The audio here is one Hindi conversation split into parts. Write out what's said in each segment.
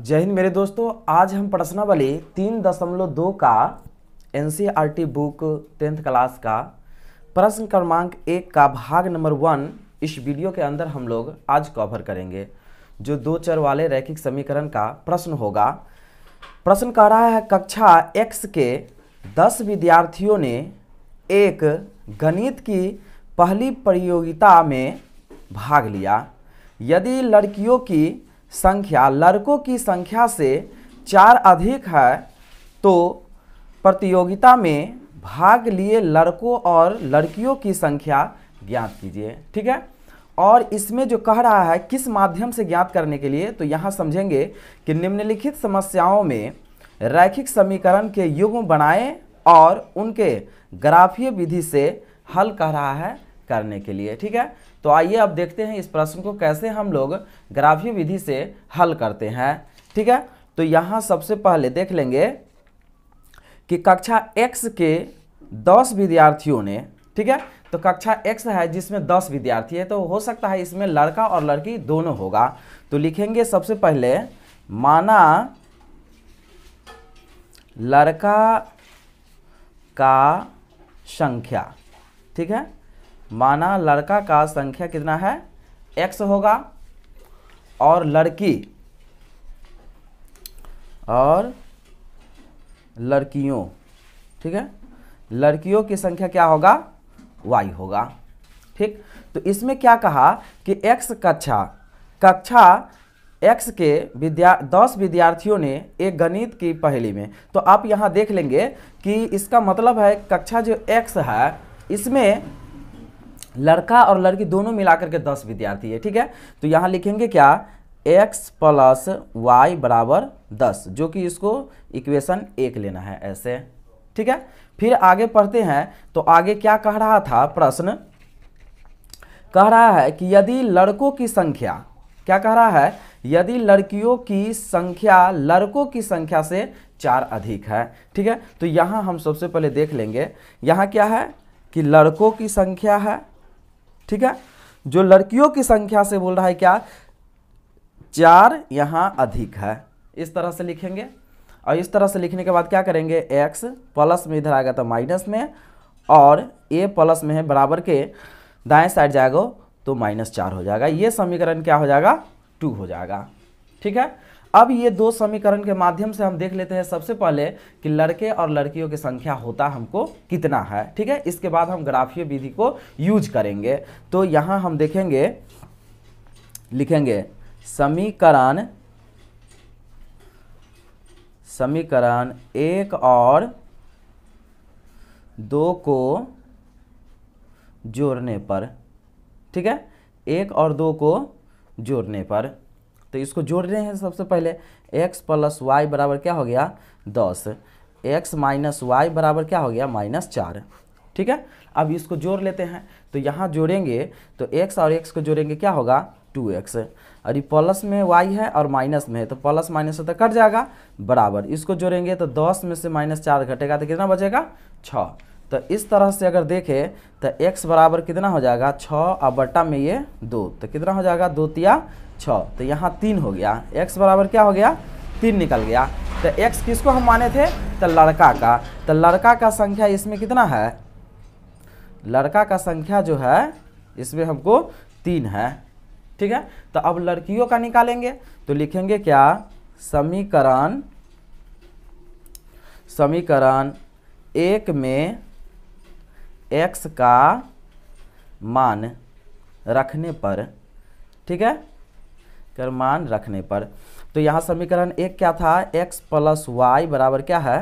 जय हिंद मेरे दोस्तों आज हम पढ़सना वाले तीन दशमलव दो का एन बुक टेंथ क्लास का प्रश्न क्रमांक एक का भाग नंबर वन इस वीडियो के अंदर हम लोग आज कवर करेंगे जो दो चर वाले रैखिक समीकरण का प्रश्न होगा प्रश्न कह रहा है कक्षा एक्स के दस विद्यार्थियों ने एक गणित की पहली प्रतियोगिता में भाग लिया यदि लड़कियों की संख्या लड़कों की संख्या से चार अधिक है तो प्रतियोगिता में भाग लिए लड़कों और लड़कियों की संख्या ज्ञात कीजिए ठीक है और इसमें जो कह रहा है किस माध्यम से ज्ञात करने के लिए तो यहाँ समझेंगे कि निम्नलिखित समस्याओं में रैखिक समीकरण के युग्म बनाएं और उनके ग्राफीय विधि से हल कह रहा है करने के लिए ठीक है तो आइए अब देखते हैं इस प्रश्न को कैसे हम लोग ग्राफी विधि से हल करते हैं ठीक है तो यहाँ सबसे पहले देख लेंगे कि कक्षा एक्स के दस विद्यार्थियों ने ठीक है तो कक्षा एक्स है जिसमें दस विद्यार्थी है तो हो सकता है इसमें लड़का और लड़की दोनों होगा तो लिखेंगे सबसे पहले माना लड़का का संख्या ठीक है माना लड़का का संख्या कितना है एक्स होगा और लड़की और लड़कियों ठीक है लड़कियों की संख्या क्या होगा वाई होगा ठीक तो इसमें क्या कहा कि एक्स कक्षा कक्षा एक्स के विद्या दस विद्यार्थियों ने एक गणित की पहली में तो आप यहाँ देख लेंगे कि इसका मतलब है कक्षा जो एक्स है इसमें लड़का और लड़की दोनों मिलाकर के दस विद्यार्थी है ठीक है तो यहाँ लिखेंगे क्या x प्लस वाई बराबर दस जो कि इसको इक्वेशन एक लेना है ऐसे ठीक है फिर आगे पढ़ते हैं तो आगे क्या कह रहा था प्रश्न कह रहा है कि यदि लड़कों की संख्या क्या कह रहा है यदि लड़कियों की संख्या लड़कों की संख्या से चार अधिक है ठीक है तो यहाँ हम सबसे पहले देख लेंगे यहाँ क्या है कि लड़कों की संख्या है ठीक है जो लड़कियों की संख्या से बोल रहा है क्या चार यहाँ अधिक है इस तरह से लिखेंगे और इस तरह से लिखने के बाद क्या करेंगे एक्स प्लस में इधर आएगा तो माइनस में और ए प्लस में है बराबर के दाएं साइड जाएगा तो माइनस चार हो जाएगा ये समीकरण क्या हो जाएगा टू हो जाएगा ठीक है अब ये दो समीकरण के माध्यम से हम देख लेते हैं सबसे पहले कि लड़के और लड़कियों की संख्या होता हमको कितना है ठीक है इसके बाद हम ग्राफीय विधि को यूज करेंगे तो यहाँ हम देखेंगे लिखेंगे समीकरण समीकरण एक और दो को जोड़ने पर ठीक है एक और दो को जोड़ने पर तो इसको जोड़ रहे हैं सबसे पहले एक्स प्लस वाई बराबर क्या हो गया दस एक्स माइनस वाई बराबर क्या हो गया माइनस चार ठीक है अब इसको जोड़ लेते हैं तो यहाँ जोड़ेंगे तो एक्स और एक्स को जोड़ेंगे क्या होगा टू एक्स और ये प्लस में वाई है और माइनस में है तो प्लस माइनस होता तो कट जाएगा बराबर इसको जोड़ेंगे तो दस में से माइनस चार घटेगा तो कितना बचेगा छः तो इस तरह से अगर देखें तो एक्स बराबर कितना हो जाएगा छः और बट्टा में ये दो तो कितना हो जाएगा दो तिया छः तो यहाँ तीन हो गया एक्स बराबर क्या हो गया तीन निकल गया तो एक्स किसको हम माने थे तो लड़का का तो लड़का का संख्या इसमें कितना है लड़का का संख्या जो है इसमें हमको तीन है ठीक है तो अब लड़कियों का निकालेंगे तो लिखेंगे क्या समीकरण समीकरण एक में एक्स का मान रखने पर ठीक है कर मान रखने पर तो यहाँ समीकरण एक क्या था x प्लस वाई बराबर क्या है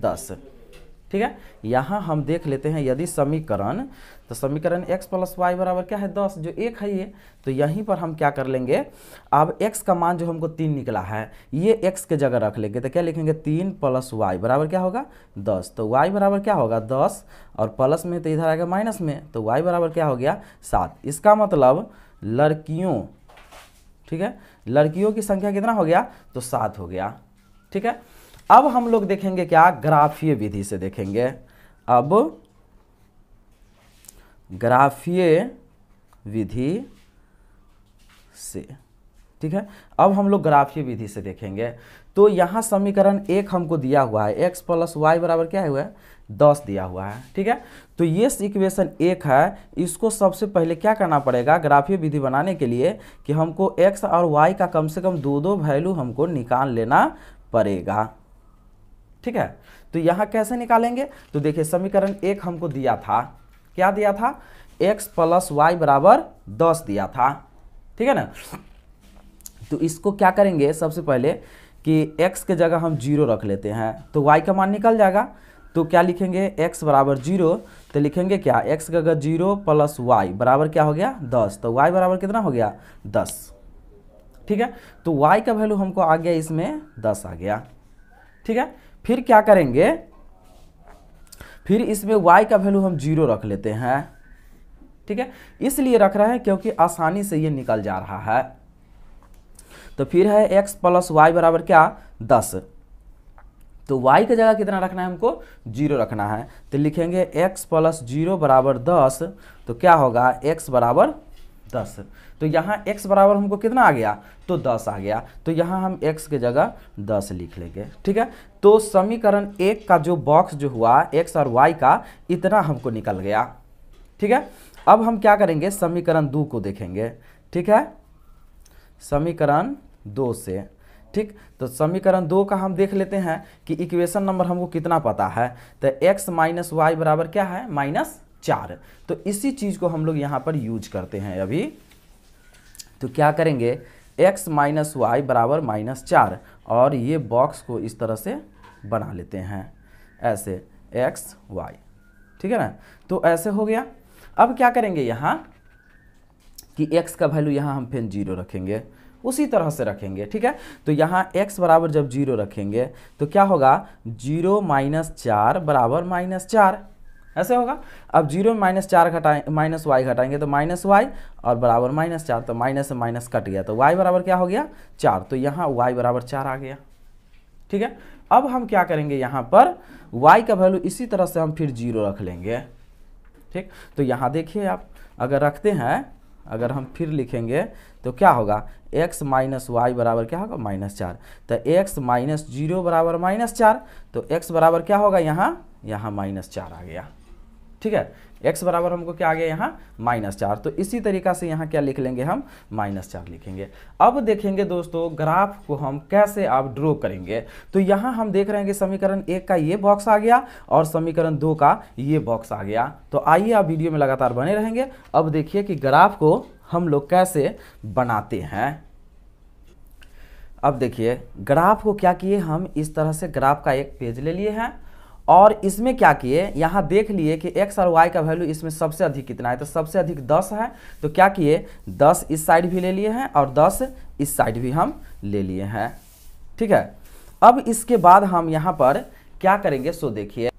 दस ठीक है यहाँ हम देख लेते हैं यदि समीकरण तो समीकरण x प्लस वाई बराबर क्या है दस जो एक है ये तो यहीं पर हम क्या कर लेंगे अब x का मान जो हमको तीन निकला है ये x के जगह रख लेंगे तो क्या लिखेंगे तीन प्लस वाई बराबर क्या होगा दस तो y बराबर क्या होगा दस और प्लस में तो इधर आएगा माइनस में तो y बराबर क्या हो गया सात इसका मतलब लड़कियों ठीक है लड़कियों की संख्या कितना हो गया तो सात हो गया ठीक है अब हम लोग देखेंगे क्या ग्राफीय विधि से देखेंगे अब ग्राफीय विधि से ठीक है अब हम लोग ग्राफीय विधि से देखेंगे तो यहाँ समीकरण एक हमको दिया हुआ है एक्स प्लस वाई बराबर क्या हुआ है दस दिया हुआ है ठीक है तो ये इक्वेशन एक है इसको सबसे पहले क्या करना पड़ेगा ग्राफीय विधि बनाने के लिए कि हमको एक्स और वाई का कम से कम दो दो वैल्यू हमको निकाल लेना पड़ेगा ठीक है तो यहाँ कैसे निकालेंगे तो देखिए समीकरण एक हमको दिया था क्या दिया था एक्स प्लस वाई बराबर दस दिया था ठीक है ना तो इसको क्या करेंगे सबसे पहले कि x के जगह हम जीरो रख लेते हैं तो y का मान निकल जाएगा तो क्या लिखेंगे x बराबर जीरो तो लिखेंगे क्या x का अगर जीरो प्लस वाई बराबर क्या हो गया दस तो y बराबर कितना हो गया दस ठीक है तो y का वैल्यू हमको आ गया इसमें दस आ गया ठीक है फिर क्या करेंगे फिर इसमें y का वैल्यू हम जीरो रख लेते हैं ठीक है इसलिए रख रहे हैं क्योंकि आसानी से ये निकल जा रहा है तो फिर है एक्स प्लस वाई बराबर क्या दस तो y की जगह कितना रखना है हमको जीरो रखना है तो लिखेंगे x प्लस जीरो बराबर दस तो क्या होगा x बराबर दस तो यहाँ x बराबर हमको कितना आ गया तो दस आ गया तो यहाँ हम x की जगह दस लिख लेंगे ठीक है तो समीकरण एक का जो बॉक्स जो हुआ x और y का इतना हमको निकल गया ठीक है अब हम क्या करेंगे समीकरण दो को देखेंगे ठीक है समीकरण दो से ठीक तो समीकरण दो का हम देख लेते हैं कि इक्वेशन नंबर हमको कितना पता है तो एक्स माइनस वाई बराबर क्या है माइनस चार तो इसी चीज़ को हम लोग यहाँ पर यूज करते हैं अभी तो क्या करेंगे एक्स माइनस वाई बराबर माइनस चार और ये बॉक्स को इस तरह से बना लेते हैं ऐसे एक्स वाई ठीक है ना तो ऐसे हो गया अब क्या करेंगे यहाँ कि x का वैल्यू यहाँ हम फिर जीरो रखेंगे उसी तरह से रखेंगे ठीक है तो यहाँ x बराबर जब जीरो रखेंगे तो क्या होगा जीरो माइनस चार बराबर माइनस चार ऐसे होगा अब जीरो में माइनस चार घटाए माइनस वाई घटाएंगे तो माइनस वाई और बराबर माइनस चार तो माइनस से माइनस कट गया तो वाई बराबर क्या हो गया चार तो यहाँ वाई बराबर चार आ गया ठीक है अब हम क्या करेंगे यहाँ पर वाई का वैल्यू इसी तरह से हम फिर जीरो रख लेंगे ठीक तो यहाँ देखिए आप अगर रखते हैं अगर हम फिर लिखेंगे तो क्या होगा x माइनस वाई बराबर क्या होगा माइनस चार तो x माइनस जीरो बराबर माइनस चार तो x बराबर क्या होगा यहाँ यहाँ माइनस चार आ गया ठीक है एक्स बराबर हमको क्या आ गया यहाँ माइनस चार तो इसी तरीका से यहाँ क्या लिख लेंगे हम माइनस चार लिखेंगे अब देखेंगे दोस्तों ग्राफ को हम कैसे आप ड्रॉ करेंगे तो यहाँ हम देख रहे हैं कि समीकरण एक का ये बॉक्स आ गया और समीकरण दो का ये बॉक्स आ गया तो आइए आप वीडियो में लगातार बने रहेंगे अब देखिए कि ग्राफ को हम लोग कैसे बनाते हैं अब देखिए ग्राफ को क्या किए हम इस तरह से ग्राफ का एक पेज ले लिए हैं और इसमें क्या किए यहाँ देख लिए कि एक्स और वाई का वैल्यू इसमें सबसे अधिक कितना है तो सबसे अधिक दस है तो क्या किए दस इस साइड भी ले लिए हैं और दस इस साइड भी हम ले लिए हैं ठीक है अब इसके बाद हम यहाँ पर क्या करेंगे सो देखिए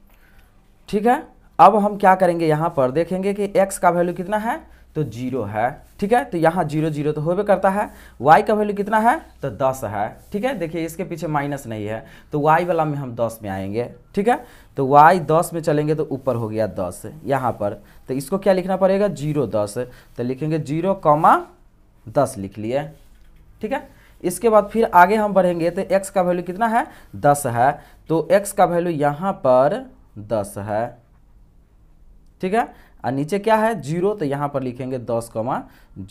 ठीक है अब हम क्या करेंगे यहाँ पर देखेंगे कि x का वैल्यू कितना है तो जीरो है ठीक है तो यहाँ जीरो जीरो तो होबे करता है वाई का वैल्यू कितना है तो दस है ठीक है देखिए इसके पीछे माइनस नहीं है तो वाई वाला में हम दस में आएंगे ठीक है तो वाई दस में चलेंगे तो ऊपर हो गया दस यहाँ पर तो इसको क्या लिखना पड़ेगा जीरो दस तो लिखेंगे जीरो कॉमा दस लिख लिए ठीक है इसके बाद फिर आगे हम बढ़ेंगे तो एक्स का वैल्यू कितना है दस है तो एक्स का वैल्यू यहाँ पर दस है ठीक है और नीचे क्या है जीरो तो यहाँ पर लिखेंगे दस कमा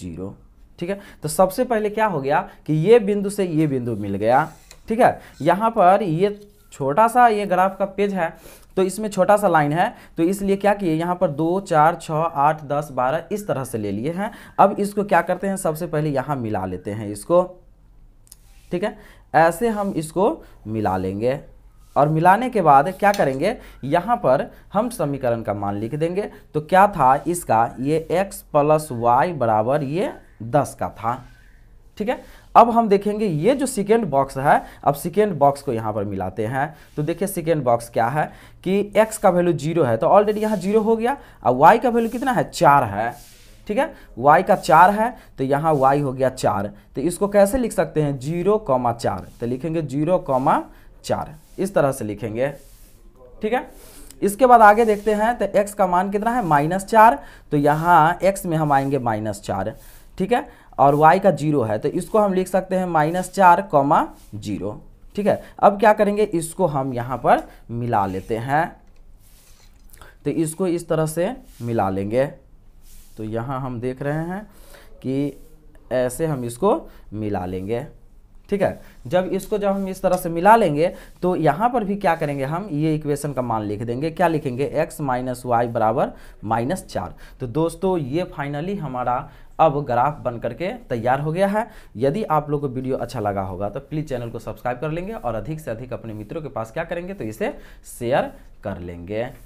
जीरो ठीक है तो सबसे पहले क्या हो गया कि ये बिंदु से ये बिंदु मिल गया ठीक है यहाँ पर ये छोटा सा ये ग्राफ का पेज है तो इसमें छोटा सा लाइन है तो इसलिए क्या किए यहाँ पर दो चार छः आठ दस बारह इस तरह से ले लिए हैं अब इसको क्या करते हैं सबसे पहले यहाँ मिला लेते हैं इसको ठीक है ऐसे हम इसको मिला लेंगे और मिलाने के बाद क्या करेंगे यहाँ पर हम समीकरण का मान लिख देंगे तो क्या था इसका ये x प्लस वाई बराबर ये दस का था ठीक है अब हम देखेंगे ये जो सेकेंड बॉक्स है अब सेकेंड बॉक्स को यहाँ पर मिलाते हैं तो देखिए सेकेंड बॉक्स क्या है कि x का वैल्यू जीरो है तो ऑलरेडी यहाँ जीरो हो गया अब y का वैल्यू कितना है चार है ठीक है y का चार है तो यहाँ y हो गया चार तो इसको कैसे लिख सकते हैं जीरो कॉमा चार तो लिखेंगे जीरो कॉमा चार इस तरह से लिखेंगे ठीक है इसके बाद आगे देखते हैं तो x का मान कितना है माइनस चार तो यहाँ x में हम आएंगे माइनस चार ठीक है और y का जीरो है तो इसको हम लिख सकते हैं माइनस चार कॉमा जीरो ठीक है अब क्या करेंगे इसको हम यहाँ पर मिला लेते हैं तो इसको इस तरह से मिला लेंगे तो यहाँ हम देख रहे हैं कि ऐसे हम इसको मिला लेंगे ठीक है जब इसको जब हम इस तरह से मिला लेंगे तो यहाँ पर भी क्या करेंगे हम ये इक्वेशन का मान लिख देंगे क्या लिखेंगे x माइनस वाई बराबर माइनस चार तो दोस्तों ये फाइनली हमारा अब ग्राफ बन करके तैयार हो गया है यदि आप लोग को वीडियो अच्छा लगा होगा तो प्लीज़ चैनल को सब्सक्राइब कर लेंगे और अधिक से अधिक अपने मित्रों के पास क्या करेंगे तो इसे शेयर कर लेंगे